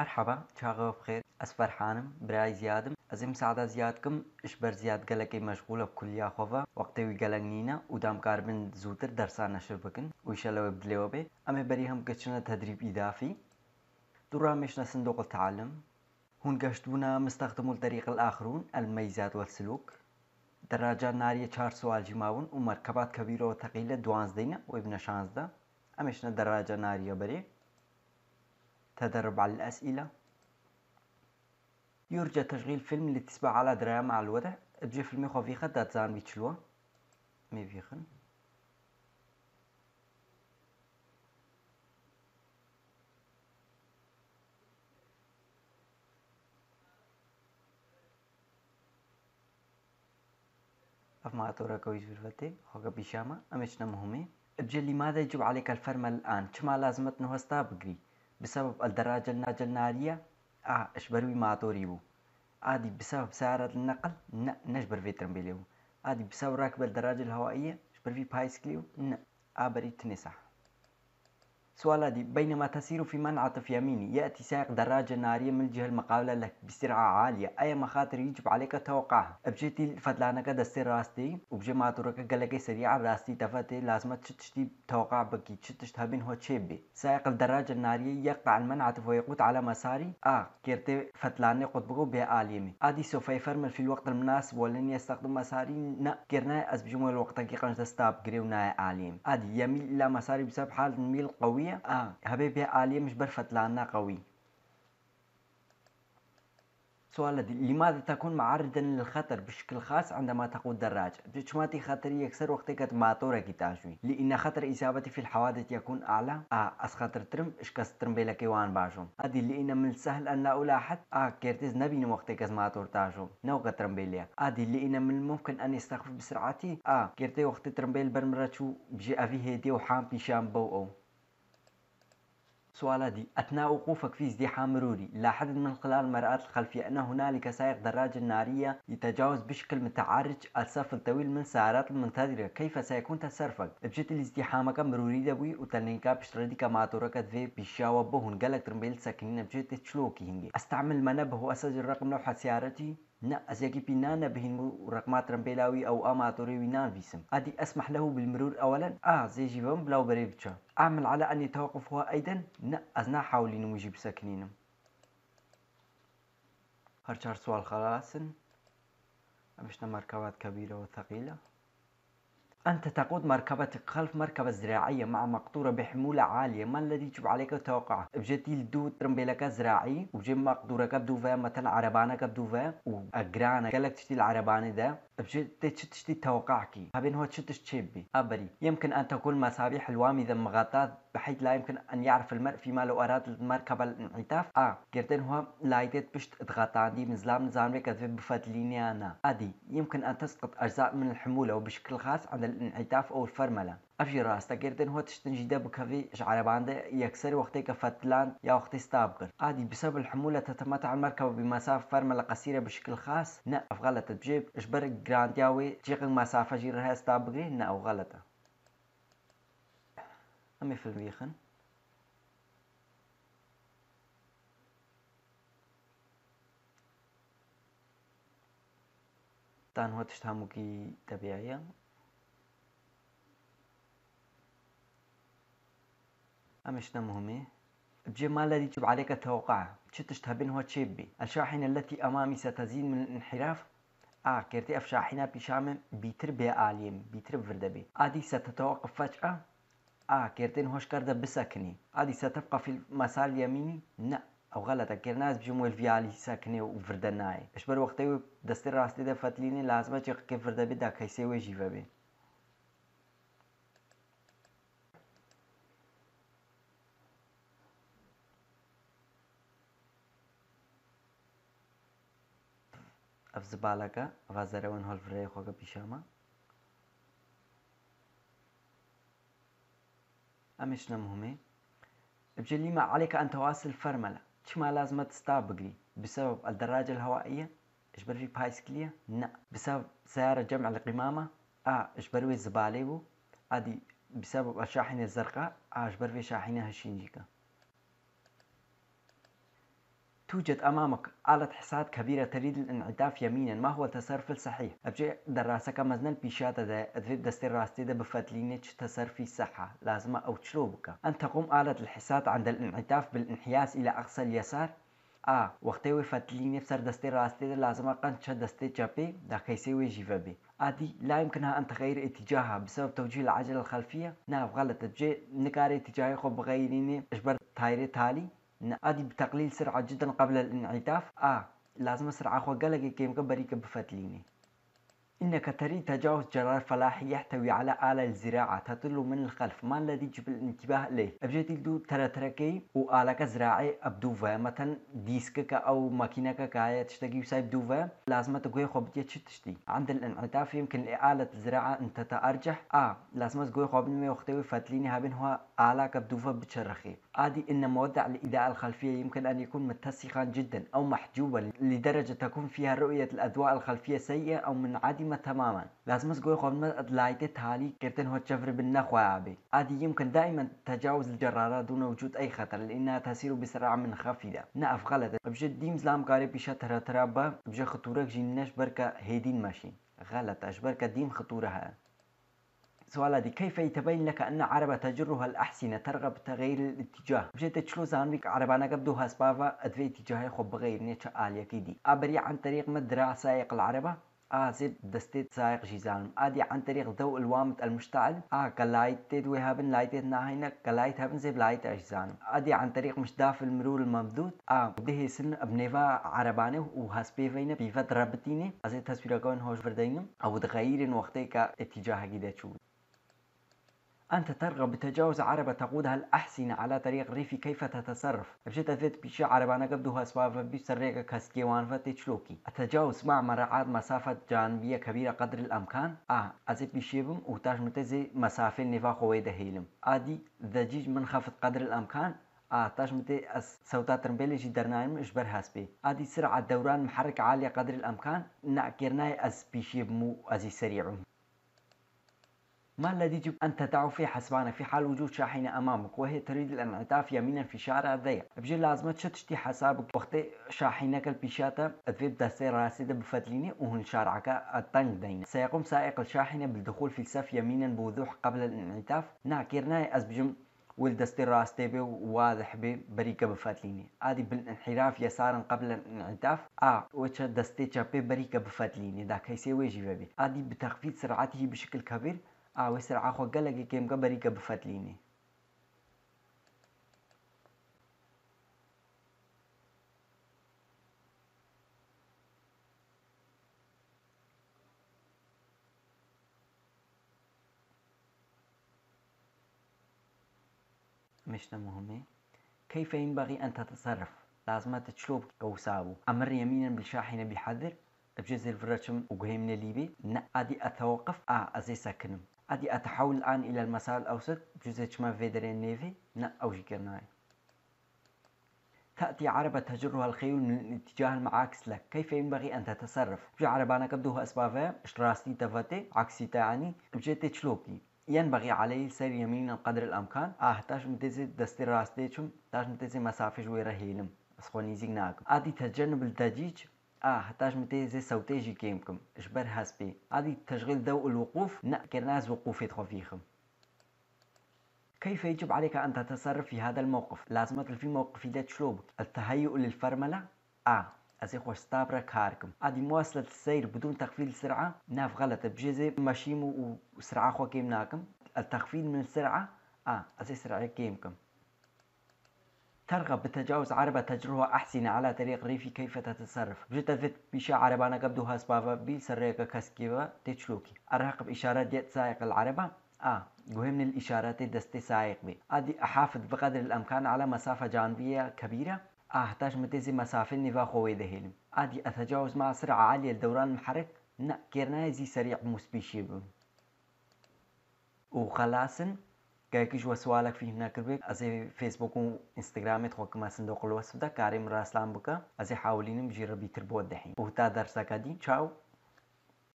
مرحبا تشاغوا بخير اسفر حانم براي زيادم ازم سعادة زيادكم اشبر زياد قلقي مشغولة بكلية خوفا وقتي ويقلق نينا ودام كاربن زوتر درسان نشر بكن ويشلو بدليو بي اما بريهم كتشنا تدريب اضافي دورا مشنا صندوق التعلم هون قشتونا مستخدمو لطريق الاخرون الميزات والسلوك دراجات نارية چار سوال جماون ومركبات كبيرة وثقيلة دوانزدينة وابن شانزدة امشنا دراجة نارية بري تدرب على الأسئلة يرجى تشغيل فيلم تسبع على دراية مع الوضع تجي في الميخوفيخة مي في خن ميفيخن ما كويس ويجبرفتي خوكا بيشاما أمشنا مهمي أجل لماذا يجب عليك الفرمة الآن؟ شما لازمت نهستا بقري بسبب الدراجة النارية آه اشبروي ما توريبو آدي بسبب سعرات النقل نجبر في ترمبيليو آدي بسبب راكب الدراجة الهوائية اشبر في بايسكليو آبري تنسح سؤال دي بينما تسير في منعطف يميني يأتي سائق دراجة نارية من الجهة المقابلة لك بسرعة عالية أي مخاطر يجب عليك توقعها بجيتي الفتلانة قد السير راستي ما تركك قلقي سريعة راستي تفتي لازم تشتشتي توقع بكي تشتشت هبين هو تشيبي سائق الدراجة النارية يقطع المنعطف ويقود على مساري آه كيرتي قد قطبه بها آليمي آدي سوف يفرمل في الوقت المناسب ولن يستخدم مساري نا كيرنا أسبجمو الوقت كي قنجة ستاب قريونا آليم آدي يميل إلى مساري بسبب حال ميل قوية عالية اه هبي عالية مش برفت لنا قوي سؤال لماذا تكون معرضا للخطر بشكل خاص عندما تقود دراجة؟ تشماتي خطر يكسر وقتك ماتورة كتاجوي لأن خطر إصابتي في الحوادث يكون أعلى آه خطر ترم إشكاس ترم بلا كيوان باجوم هذه لأن من السهل أن لا ألاحظ آه كيرتز نبي وقتك ماتور تاجوم نوغة ترم بلا أدي لأن من الممكن أن يستخف بسرعتي آه كيرتي وقت ترم بلا برمرة شو بجي أفي هيدي وحام بيشام بو أو سؤال دي أثناء وقوفك في ازدحام مروري لاحظت من خلال المرآة الخلفية أن هنالك سائق دراجة نارية يتجاوز بشكل متعرج الصف الطويل من السيارات المنتظرة كيف سيكون تصرفك؟ بجد الازدحام كان مروري دوي وتلنكا بشتردي كما تركت في بشاوة بهن قالك ترمبيل ساكنين بجد تشلوكي هنجي استعمل منبه وأسجل رقم لوحة سيارتي نا أزاكي بينا نبهن رقمات بلاوي أو أماتوري وينان فيسم أدي أسمح له بالمرور أولا آه زي جيبان بلاو بريبتشا أعمل على أني هو أيضا نا أزنا حاولي نوجب ساكنينم هرشار سوال خلاصن مش مركبات كبيرة وثقيلة أنت تقود مركبتك خلف مركبة زراعية مع مقطورة بحمولة عالية ما الذي يجب عليك توقعه؟ بجدي لدو ترمبيلك زراعي وجيب مقطورة كبدو فيها مثلا عربانة كبدو فيها وأقرانة قالك تشتي العربانة ده بجد تشتي توقعك هابين هو تشتش تشيبي أبري يمكن أن تكون مصابيح الوامي ذم غطاة بحيث لا يمكن أن يعرف المرء فيما لو أراد المركبة الانعطاف آه جردن هو لايتت بشت اتغطان دي من نزامي كذب بفضليني أنا أدي يمكن أن تسقط أجزاء من الحمولة وبشكل خاص عند الانعطاف او الفرمله ابشي راستا گردن هوتش تنجيده بكفي شعر بانده يكسر وقتك كفتلان يا وقت استابقر عادي بسبب الحمولة تتمتع المركبة بمسافة فرملة قصيرة بشكل خاص نا غلطة بجيب جراند ياوي تيق المسافة جيرها استابقري نا او غلطة امي فيلم يخن تان هوتش تهموكي طبيعية أما شنا مهمة بجيب ما الذي يجب عليك توقعه تشتش تهبن هو تشيبي الشاحنة التي أمامي ستزيد من الانحراف آه كرتي أف شاحنة بشامم بيتر بي آليم بيتر بفردبي آدي ستتوقف فجأة آه كرتين هوش كاردة بسكني آدي ستبقى في المسار اليميني نا او غلطه که كرناز بجمول و ساكنه وفردناي اشبر وقتي راستی راستي دفتليني لازمه تشق كيف فردا بدا كيسيوي جيفا بی w zbalaka wa zerewen hol vreye xoga pişama. أمش مهمة بجلي ما عليك أن تواصل فرملة ما لازم تستابقلي بسبب الدراجة الهوائية إجبر في بايسكلية نا بسبب سيارة جمع القمامة آه إجبر في الزبالة عادي بسبب الشاحنة الزرقاء آه إجبر في شاحنة هالشينجيكا توجد أمامك آلة حصاد كبيرة تريد الانعطاف يمينا ما هو التصرف الصحيح؟ أبجع دراسة مزن بيشات ذا أذفب دستي راستي ذا بفتلينك تصرفي صحة لازم أو تشلوبك أن تقوم آلة الحصاد عند الانعطاف بالانحياز إلى أقصى اليسار آ وقتي وفتليني بسر دستي راستي لازم تشد دستي جابي دا كيسيوي جيفابي عادي لا يمكنها أن تغير اتجاهها بسبب توجيه العجلة الخلفية نعم غلط تجي نكاري اتجاهي خب غيريني اجبر تايري تالي نأدي بتقليل سرعة جدا قبل الانعطاف أ آه. لازم سرعة خو قالك كيم كبري كبفتليني إن تريد تجاوز جرار فلاحي يحتوي على آلة الزراعة تطل من الخلف ما الذي يجب الانتباه إليه؟ أبجدي دو ترتركي وآلة زراعي أبدوفا مثلا ديسكك أو ماكينك كاية تشتغي وسايب دوفا لازم تقوي خوبتي تشتشتي عند الانعطاف يمكن لآلة الزراعة آه، أن تتأرجح آه لازم تقوي ما يختوي فاتليني هابين هو آلة كبدوفا بتشرخي عادي إن مودع الإضاءة الخلفية يمكن أن يكون متسخا جدا أو محجوبا لدرجة تكون فيها رؤية الأضواء الخلفية سيئة أو من عدم مهمة تماما لازم تقول خو ما تلاقي تالي كرتن هو تشفر بالنا خوابي ادي يمكن دائما تجاوز الجرارة دون وجود أي خطر لأنها تسير بسرعة من خفيدة نا غلط بجد ديم زلام قاري بيشا ترى ترى با بجا خطورك جيناش بركة هيدين ماشي غلط أشبر قديم خطورها سؤال دي كيف يتبين لك أن عربة تجرها الأحسنة ترغب تغيير الاتجاه بجد تشلو زانويك عربانا قبدو هاسبافا أدفي اتجاهي خب غير نيتش آليا كيدي أبري عن طريق مدرع سائق العربة آسيد دستة سائق جيزان آدي عن طريق ضوء الوامت المشتعل آ كلايت تيد وهابن لايتيد ناهينا كلايت هابن زيب لايت أجزان آدي عن طريق مشداف المرور الممدود آ بده سن بنيفا عربانة وهاسبي فينا بيفا ربطيني أزيد تصويرا كون هوش فردينم أو تغيير وقتي كاتجاه جديد شو أنت ترغب بتجاوز عربة تقودها الأحسنة على طريق ريفي كيف تتصرف؟ بشتا ذات بشي عربة أنا قبدوها سباب بسرقة كسكيوان فتشلوكي التجاوز مع مراعات مسافة جانبية كبيرة قدر الأمكان آه أزيت بشيبم وتاج متزي مسافة النفاق خويدة هيلم آدي ذجيج منخفض قدر الأمكان آه، تاش متي أس سوتات رمبيلي جي درنايم إجبر هاسبي آدي سرعة دوران محرك عالية قدر الأمكان نعكرناي أس بيشيب مو أزي سريعهم ما الذي يجب أن تدع في حسبانك في حال وجود شاحنة أمامك وهي تريد الانعطاف يمينا في شارع ضيق بجد لازم تشتي حسابك وقت شاحنك البيشاتة تذيب دسير راسدة بفتليني وهن شارعك الطنق دين سيقوم سائق الشاحنة بالدخول في السف يمينا بوضوح قبل الانعطاف ناكرنا أزبجم والدستي راس تيبي واضح بي بريكة بفاتليني عادي بالانحراف يسارا قبل الانعطاف اه وتش دستي تشابي بريكة بفاتليني ذاك ويجي بابي هذه بتخفيض سرعته بشكل كبير awesir akho galagi game کیم گبری ga فتلینی مشنا مهمة كيف ينبغي أن تتصرف لازم تشلوب قوسابو أمر يمينا بالشاحنة بحذر بجزر الفرشم وقهي من الليبي نأدي أتوقف آه أزي ساكنم غادي أتحول الآن إلى المسار الأوسط جزء ما فيدرين نيفي نا نأوجي كرناي تأتي عربة تجرها الخيول من الاتجاه المعاكس لك كيف ينبغي أن تتصرف في عربة أنا قدوها أسبابها اشتراستي تفتي عكسي تعني بجيتي تشلوبتي ينبغي علي سير يمينا قدر الأمكان آه تاش متزي دستي راستيشم تاش متزي مسافة شوي رهيلم أسخوني زيناكم آدي تجنب الدجيج اه حتاج متي زي صوتي جي كيمكم جبر هاسبي هذه تشغيل ضوء الوقوف نا كرناز وقوفيتكم فيكم كيف يجب عليك أن تتصرف في هذا الموقف؟ لازم في موقف يدات شلوبك التهيؤ للفرملة اه أزي خوش ستابرا كاركم أدي مواصلة السير بدون تخفيض السرعة ناف غلط بجيزي ماشيمو وسرعة خو كيمناكم التخفيض من السرعة اه أزي سرعة كيمكم ترغب بتجاوز عربة تجرها أحسن على طريق ريفي كيف تتصرف بجتفت بشا عربانة قبضها سبافا بسرقة كسكيفا تشلوكي أرهق بإشارات ديت سائق العربة آه وهمني الإشارات دستي سائق بي أدي أحافظ بقدر الأمكان على مسافة جانبية كبيرة أحتاج آه، متزي مسافة نفا خوي دهيلم أدي أتجاوز مع سرعة عالية الدوران المحرك نا كيرنا زي سريع مسبيشي بي وخلاصن كايكيش وسؤالك فيه هناك بك ازي فيسبوك وانستغرام تخوك ما صندوق الوصف ده كريم راس لامبكا ازي حاولين مجربي تربو الدحين وهتا درسك دي تشاو